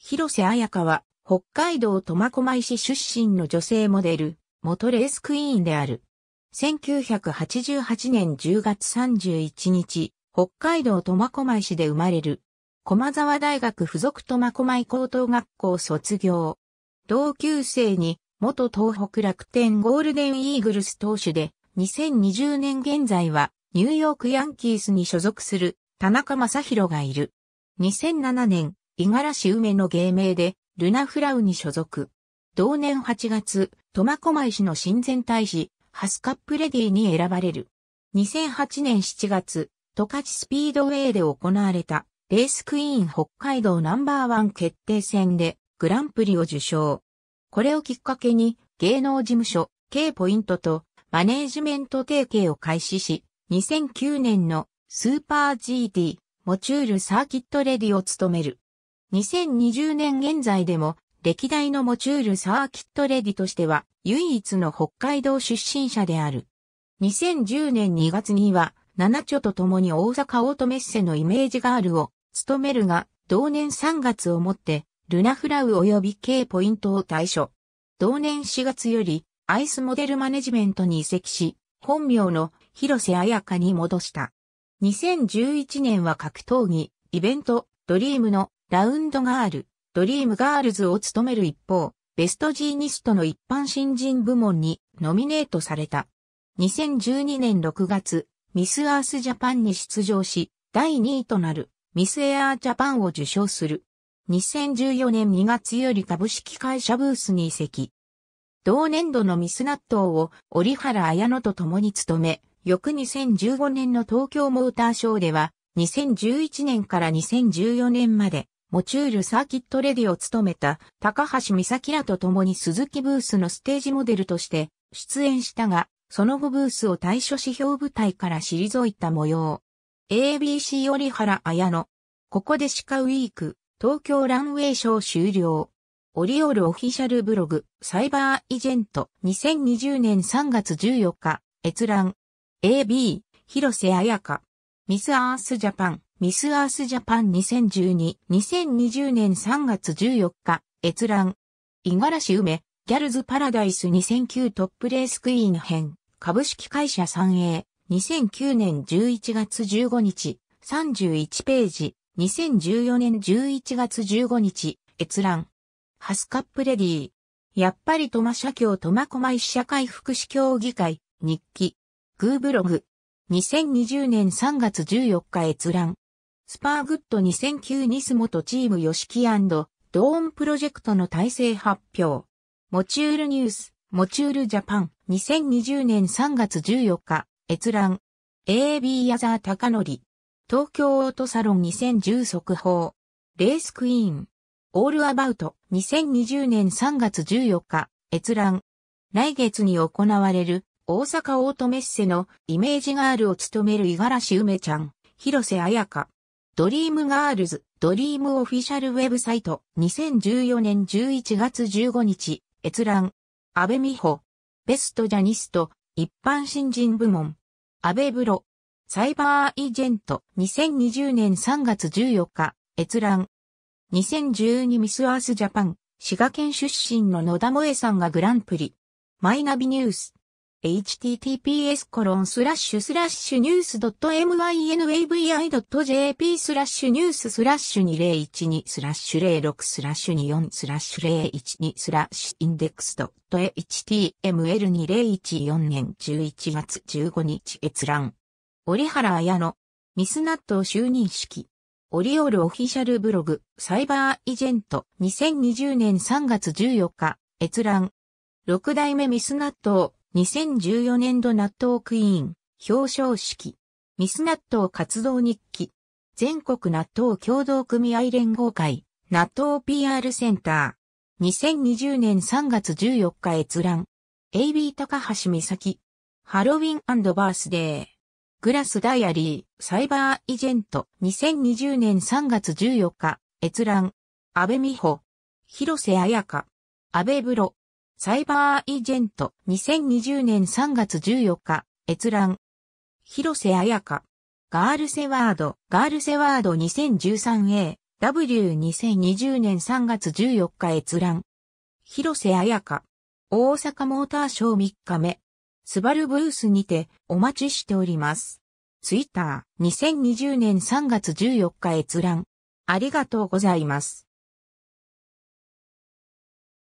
広瀬彩香は、北海道苫小牧市出身の女性モデル、元レースクイーンである。1988年10月31日、北海道苫小牧市で生まれる。駒沢大学附属苫小牧高等学校卒業。同級生に、元東北楽天ゴールデンイーグルス投手で、2020年現在は、ニューヨークヤンキースに所属する、田中正宏がいる。2007年、五十嵐梅の芸名で、ルナフラウに所属。同年8月、苫小牧市の親善大使、ハスカップレディに選ばれる。2008年7月、十勝スピードウェイで行われた、レースクイーン北海道ナンバーワン決定戦で、グランプリを受賞。これをきっかけに、芸能事務所、K ポイントと、マネージメント提携を開始し、2009年のスーパー GT、モチュールサーキットレディを務める。2020年現在でも、歴代のモチュールサーキットレディとしては、唯一の北海道出身者である。2010年2月には、七著と共に大阪オートメッセのイメージガールを務めるが、同年3月をもって、ルナフラウ及び K ポイントを退所。同年4月より、アイスモデルマネジメントに移籍し、本名の広瀬彩香に戻した。2011年は格闘技、イベント、ドリームのラウンドガール、ドリームガールズを務める一方、ベストジーニストの一般新人部門にノミネートされた。2012年6月、ミスアースジャパンに出場し、第2位となるミスエアージャパンを受賞する。2014年2月より株式会社ブースに移籍。同年度のミス納豆を折原綾乃と共に務め、翌2015年の東京モーターショーでは、2011年から2014年までモチュールサーキットレディを務めた高橋美咲らと共に鈴木ブースのステージモデルとして出演したが、その後ブースを対処指標部隊から退いた模様。ABC 折原綾乃。ここでシカウィーク、東京ランウェイショー終了。オリオールオフィシャルブログ、サイバーイジェント、2020年3月14日、閲覧。AB、広瀬彩香。ミスアースジャパン、ミスアースジャパン2012、2020年3月14日、閲覧。ガラシ梅、ギャルズパラダイス2009トップレースクイーン編、株式会社 3A、2009年11月15日、31ページ、2014年11月15日、閲覧。ハスカップレディー。やっぱりトマ社協トマコマイ社会福祉協議会、日記。グーブログ。2020年3月14日閲覧。スパーグッド2009ニスモとチームヨシキドーンプロジェクトの体制発表。モチュールニュース、モチュールジャパン2020年3月14日閲覧。AB 矢沢隆則。東京オートサロン2010速報。レースクイーン。オールアバウト2020年3月14日閲覧。来月に行われる大阪オートメッセのイメージガールを務める五十嵐梅ちゃん、広瀬彩香。ドリームガールズ、ドリームオフィシャルウェブサイト、2014年11月15日、閲覧。安倍美穂、ベストジャニスト、一般新人部門。安倍ブロ、サイバーイジェント、2020年3月14日、閲覧。2012ミスアースジャパン、滋賀県出身の野田萌さんがグランプリ。マイナビニュース、https コロンスラッシュスラッシュニュース m y n a v i j p スラッシュニューススラッシュ2012スラッシュ06スラッシュ24スラッシュ012スラッシュインデックスドット .html2014 年11月15日閲覧。折原綾乃、ミスナット就任式。オリオールオフィシャルブログ、サイバーイジェント2020年3月14日、閲覧。6代目ミスナット2014年度納豆クイーン、表彰式、ミス納豆活動日記、全国納豆共同組合連合会、納豆 PR センター、2020年3月14日閲覧、AB 高橋美咲、ハロウィンバースデー、グラスダイアリー、サイバーイジェント、2020年3月14日、閲覧、安倍美穂、広瀬彩香、安倍風呂サイバーイジェント2020年3月14日、閲覧。広瀬彩香。ガールセワード、ガールセワード 2013A、W2020 年3月14日閲覧。広瀬彩香。大阪モーターショー3日目。スバルブースにてお待ちしております。ツイッター2020年3月14日閲覧。ありがとうございます。